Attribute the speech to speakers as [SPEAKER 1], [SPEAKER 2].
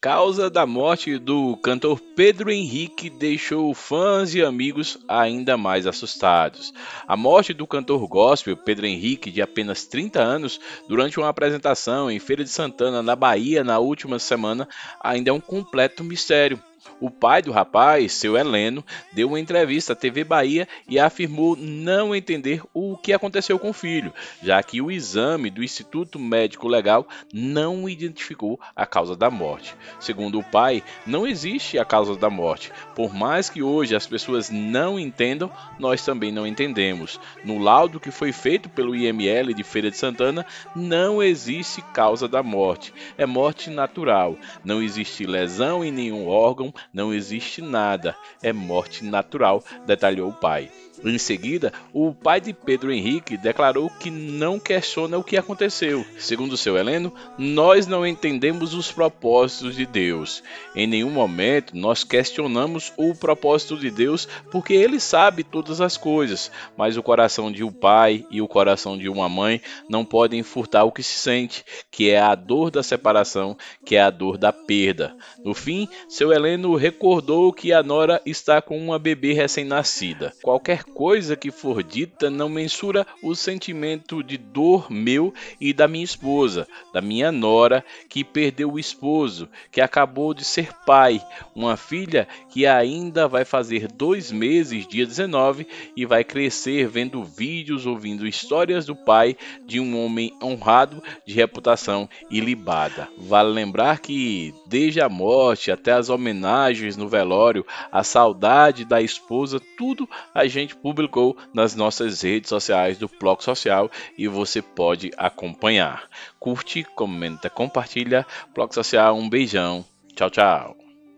[SPEAKER 1] causa da morte do cantor Pedro Henrique deixou fãs e amigos ainda mais assustados. A morte do cantor gospel Pedro Henrique, de apenas 30 anos, durante uma apresentação em Feira de Santana, na Bahia, na última semana, ainda é um completo mistério. O pai do rapaz, seu Heleno, deu uma entrevista à TV Bahia e afirmou não entender o que aconteceu com o filho, já que o exame do Instituto Médico Legal não identificou a causa da morte. Segundo o pai, não existe a causa da morte. Por mais que hoje as pessoas não entendam, nós também não entendemos. No laudo que foi feito pelo IML de Feira de Santana, não existe causa da morte. É morte natural. Não existe lesão em nenhum órgão não existe nada, é morte natural, detalhou o pai. Em seguida, o pai de Pedro Henrique declarou que não questiona o que aconteceu. Segundo seu Heleno, nós não entendemos os propósitos de Deus. Em nenhum momento nós questionamos o propósito de Deus, porque ele sabe todas as coisas, mas o coração de um pai e o coração de uma mãe não podem furtar o que se sente, que é a dor da separação, que é a dor da perda. No fim, seu Heleno recordou que a Nora está com uma bebê recém-nascida. Qualquer coisa que for dita não mensura o sentimento de dor meu e da minha esposa, da minha Nora, que perdeu o esposo, que acabou de ser pai, uma filha que ainda vai fazer dois meses, dia 19, e vai crescer vendo vídeos, ouvindo histórias do pai de um homem honrado, de reputação ilibada. Vale lembrar que desde a morte até as homenagens homenagens no velório, a saudade da esposa, tudo a gente publicou nas nossas redes sociais do Bloco Social e você pode acompanhar. Curte, comenta, compartilha. Bloco Social, um beijão. Tchau, tchau.